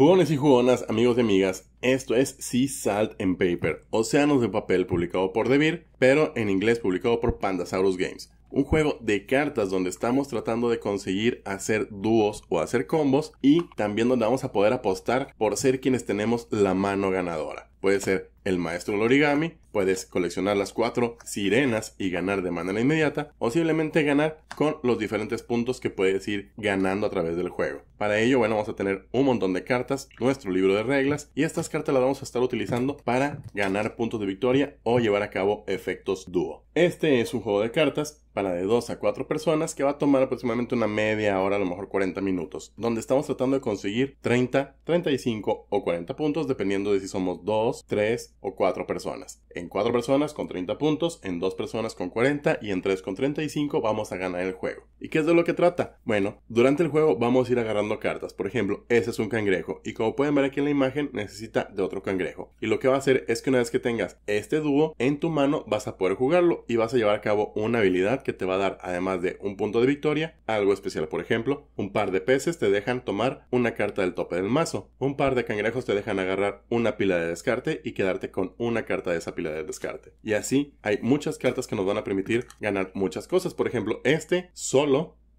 Jugones y jugonas, amigos y amigas, esto es Sea Salt and Paper, Océanos de Papel, publicado por Devir, pero en inglés publicado por Pandasaurus Games. Un juego de cartas donde estamos tratando de conseguir hacer dúos o hacer combos y también donde vamos a poder apostar por ser quienes tenemos la mano ganadora. Puede ser el maestro del origami, puedes coleccionar las cuatro sirenas y ganar de manera inmediata, o simplemente ganar con los diferentes puntos que puedes ir ganando a través del juego. Para ello, bueno, vamos a tener un montón de cartas, nuestro libro de reglas, y estas cartas las vamos a estar utilizando para ganar puntos de victoria o llevar a cabo efectos dúo. Este es un juego de cartas para de 2 a 4 personas que va a tomar aproximadamente una media hora, a lo mejor 40 minutos, donde estamos tratando de conseguir 30, 35 o 40 puntos, dependiendo de si somos 2, 3 o 4 personas. En 4 personas con 30 puntos, en 2 personas con 40 y en 3 con 35 vamos a ganar el juego. ¿Y qué es de lo que trata? Bueno, durante el juego vamos a ir agarrando cartas. Por ejemplo, este es un cangrejo. Y como pueden ver aquí en la imagen, necesita de otro cangrejo. Y lo que va a hacer es que una vez que tengas este dúo en tu mano, vas a poder jugarlo y vas a llevar a cabo una habilidad que te va a dar, además de un punto de victoria, algo especial. Por ejemplo, un par de peces te dejan tomar una carta del tope del mazo. Un par de cangrejos te dejan agarrar una pila de descarte y quedarte con una carta de esa pila de descarte. Y así hay muchas cartas que nos van a permitir ganar muchas cosas. Por ejemplo, este solo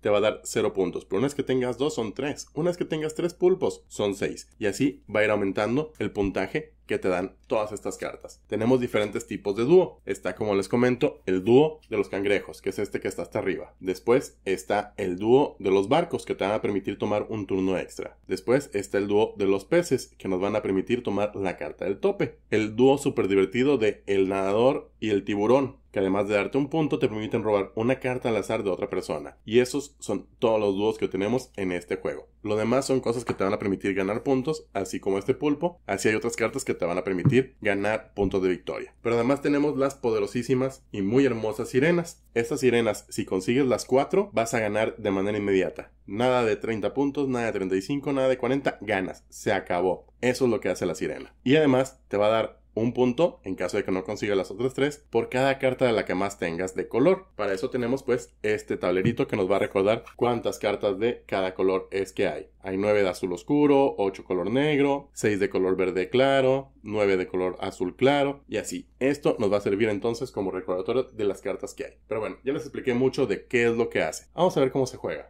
te va a dar 0 puntos. Pero una vez que tengas 2 son 3. Una vez que tengas 3 pulpos son 6. Y así va a ir aumentando el puntaje que te dan todas estas cartas. Tenemos diferentes tipos de dúo. Está, como les comento, el dúo de los cangrejos, que es este que está hasta arriba. Después está el dúo de los barcos, que te van a permitir tomar un turno extra. Después está el dúo de los peces, que nos van a permitir tomar la carta del tope. El dúo súper divertido de el nadador y el tiburón, que además de darte un punto te permiten robar una carta al azar de otra persona. Y esos son todos los dudos que tenemos en este juego. Lo demás son cosas que te van a permitir ganar puntos, así como este pulpo, así hay otras cartas que te van a permitir ganar puntos de victoria. Pero además tenemos las poderosísimas y muy hermosas sirenas. Estas sirenas, si consigues las 4, vas a ganar de manera inmediata. Nada de 30 puntos, nada de 35, nada de 40, ganas. Se acabó. Eso es lo que hace la sirena. Y además te va a dar un punto, en caso de que no consiga las otras tres, por cada carta de la que más tengas de color. Para eso tenemos pues este tablerito que nos va a recordar cuántas cartas de cada color es que hay. Hay nueve de azul oscuro, 8 color negro, seis de color verde claro, nueve de color azul claro y así. Esto nos va a servir entonces como recordatorio de las cartas que hay. Pero bueno, ya les expliqué mucho de qué es lo que hace. Vamos a ver cómo se juega.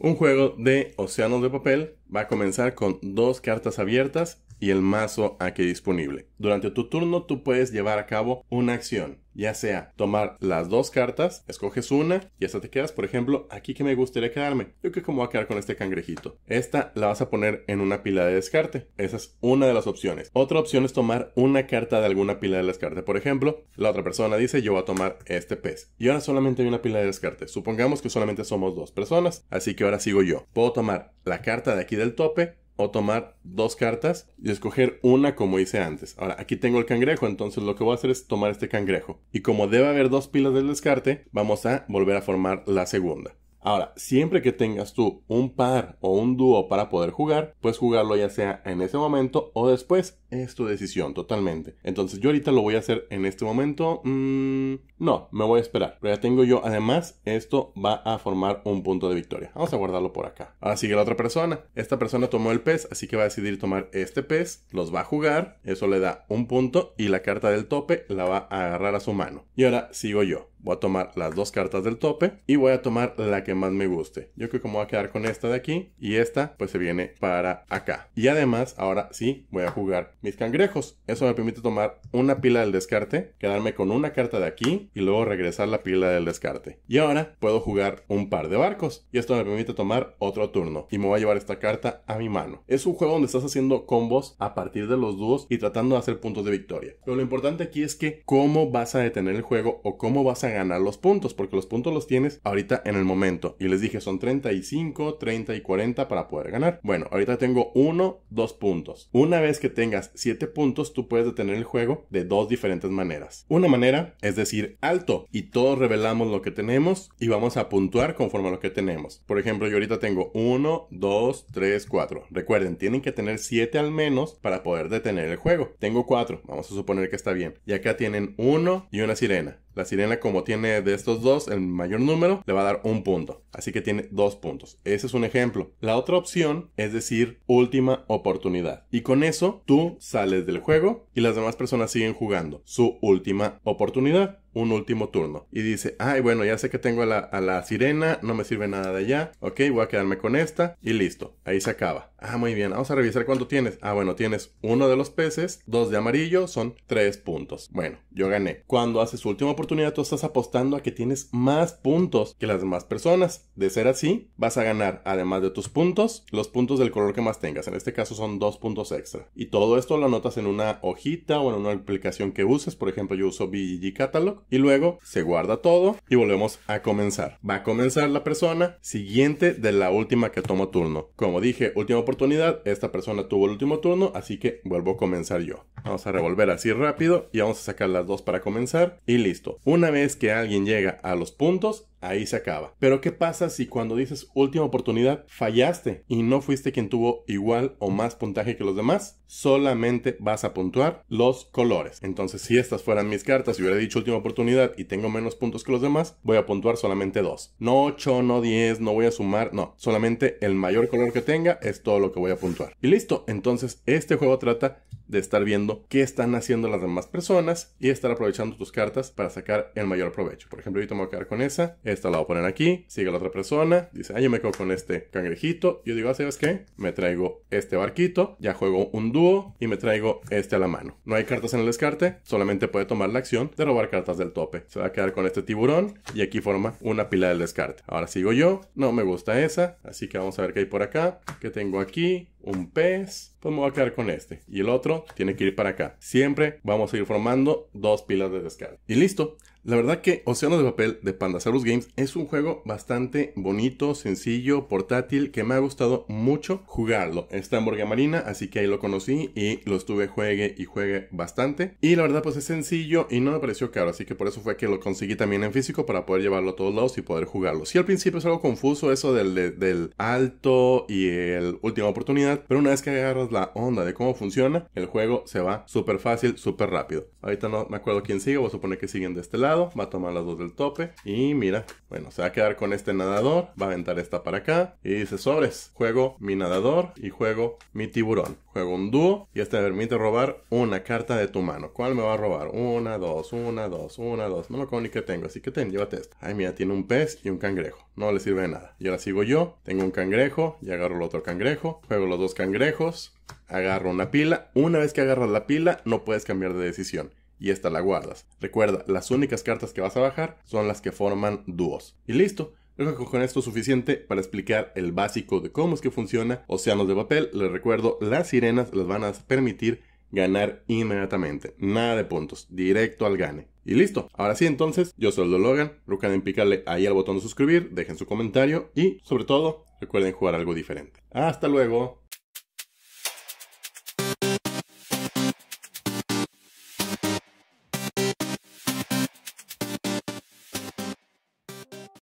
Un juego de océanos de papel va a comenzar con dos cartas abiertas y el mazo aquí disponible. Durante tu turno tú puedes llevar a cabo una acción, ya sea tomar las dos cartas, escoges una y hasta te quedas, por ejemplo, aquí que me gustaría quedarme. Yo que como voy a quedar con este cangrejito. Esta la vas a poner en una pila de descarte. Esa es una de las opciones. Otra opción es tomar una carta de alguna pila de descarte. Por ejemplo, la otra persona dice yo voy a tomar este pez. Y ahora solamente hay una pila de descarte. Supongamos que solamente somos dos personas, así que ahora sigo yo. Puedo tomar la carta de aquí del tope o tomar dos cartas y escoger una como hice antes. Ahora, aquí tengo el cangrejo, entonces lo que voy a hacer es tomar este cangrejo. Y como debe haber dos pilas del descarte, vamos a volver a formar la segunda. Ahora, siempre que tengas tú un par o un dúo para poder jugar, puedes jugarlo ya sea en ese momento o después. Es tu decisión totalmente. Entonces yo ahorita lo voy a hacer en este momento. Mmm, no, me voy a esperar. Pero ya tengo yo. Además, esto va a formar un punto de victoria. Vamos a guardarlo por acá. Ahora sigue la otra persona. Esta persona tomó el pez, así que va a decidir tomar este pez. Los va a jugar. Eso le da un punto. Y la carta del tope la va a agarrar a su mano. Y ahora sigo yo. Voy a tomar las dos cartas del tope y voy a tomar la que más me guste. Yo creo que me voy a quedar con esta de aquí y esta pues se viene para acá. Y además ahora sí voy a jugar mis cangrejos. Eso me permite tomar una pila del descarte, quedarme con una carta de aquí y luego regresar la pila del descarte. Y ahora puedo jugar un par de barcos y esto me permite tomar otro turno y me voy a llevar esta carta a mi mano. Es un juego donde estás haciendo combos a partir de los dúos y tratando de hacer puntos de victoria. Pero lo importante aquí es que cómo vas a detener el juego o cómo vas a ganar los puntos porque los puntos los tienes ahorita en el momento y les dije son 35, 30 y 40 para poder ganar. Bueno, ahorita tengo 1, 2 puntos. Una vez que tengas 7 puntos tú puedes detener el juego de dos diferentes maneras. Una manera es decir, alto y todos revelamos lo que tenemos y vamos a puntuar conforme a lo que tenemos. Por ejemplo, yo ahorita tengo 1, 2, 3, 4. Recuerden, tienen que tener 7 al menos para poder detener el juego. Tengo 4, vamos a suponer que está bien. Y acá tienen 1 y una sirena. La sirena, como tiene de estos dos el mayor número, le va a dar un punto. Así que tiene dos puntos. Ese es un ejemplo. La otra opción es decir última oportunidad. Y con eso tú sales del juego y las demás personas siguen jugando su última oportunidad un último turno. Y dice, ay, bueno, ya sé que tengo a la, sirena, no me sirve nada de allá. Ok, voy a quedarme con esta y listo. Ahí se acaba. Ah, muy bien, vamos a revisar cuánto tienes. Ah, bueno, tienes uno de los peces, dos de amarillo, son tres puntos. Bueno, yo gané. Cuando haces su última oportunidad, tú estás apostando a que tienes más puntos que las demás personas. De ser así, vas a ganar, además de tus puntos, los puntos del color que más tengas. En este caso son dos puntos extra. Y todo esto lo anotas en una hojita o en una aplicación que uses. Por ejemplo, yo uso BGG Catalog. Y luego se guarda todo y volvemos a comenzar. Va a comenzar la persona siguiente de la última que tomo turno. Como dije, última oportunidad, esta persona tuvo el último turno, así que vuelvo a comenzar yo. Vamos a revolver así rápido y vamos a sacar las dos para comenzar y listo. Una vez que alguien llega a los puntos, Ahí se acaba. Pero ¿qué pasa si cuando dices última oportunidad fallaste y no fuiste quien tuvo igual o más puntaje que los demás? Solamente vas a puntuar los colores. Entonces si estas fueran mis cartas y hubiera dicho última oportunidad y tengo menos puntos que los demás, voy a puntuar solamente dos. No ocho, no 10, no voy a sumar, no. Solamente el mayor color que tenga es todo lo que voy a puntuar. Y listo. Entonces este juego trata de estar viendo qué están haciendo las demás personas y estar aprovechando tus cartas para sacar el mayor provecho. Por ejemplo, yo me voy a quedar con esa, esta la voy a poner aquí, sigue la otra persona, dice, ah, yo me quedo con este cangrejito, yo digo, ah, ¿sabes qué? Me traigo este barquito, ya juego un dúo y me traigo este a la mano. No hay cartas en el descarte, solamente puede tomar la acción de robar cartas del tope. Se va a quedar con este tiburón y aquí forma una pila del descarte. Ahora sigo yo, no me gusta esa, así que vamos a ver qué hay por acá, qué tengo aquí, un pez, pues me voy a quedar con este. Y el otro tiene que ir para acá. Siempre vamos a ir formando dos pilas de descarga. Y listo. La verdad que Océano de Papel de Pandasaurus Games es un juego bastante bonito, sencillo, portátil, que me ha gustado mucho jugarlo. Está en Borgia Marina, así que ahí lo conocí y lo estuve juegue y juegue bastante. Y la verdad pues es sencillo y no me pareció caro, así que por eso fue que lo conseguí también en físico para poder llevarlo a todos lados y poder jugarlo. Si al principio es algo confuso eso del, del alto y el última oportunidad, pero una vez que agarras la onda de cómo funciona, el juego se va súper fácil, súper rápido. Ahorita no me acuerdo quién sigue, voy a suponer que siguen de este lado va a tomar las dos del tope y mira, bueno, se va a quedar con este nadador, va a aventar esta para acá y dice sobres, juego mi nadador y juego mi tiburón. Juego un dúo y este me permite robar una carta de tu mano. ¿Cuál me va a robar? Una, dos, una, dos, una, dos. No lo acuerdo ni que tengo, así que ten, llévate esto. Ay, mira, tiene un pez y un cangrejo. No le sirve de nada. Y ahora sigo yo, tengo un cangrejo y agarro el otro cangrejo. Juego los dos cangrejos, agarro una pila. Una vez que agarras la pila, no puedes cambiar de decisión y esta la guardas. Recuerda, las únicas cartas que vas a bajar son las que forman dúos. Y listo. Creo que con esto es suficiente para explicar el básico de cómo es que funciona Océanos de Papel. Les recuerdo, las sirenas les van a permitir ganar inmediatamente. Nada de puntos, directo al gane. Y listo. Ahora sí, entonces, yo soy el Logan. Recuerden picarle ahí al botón de suscribir, dejen su comentario y, sobre todo, recuerden jugar algo diferente. Hasta luego.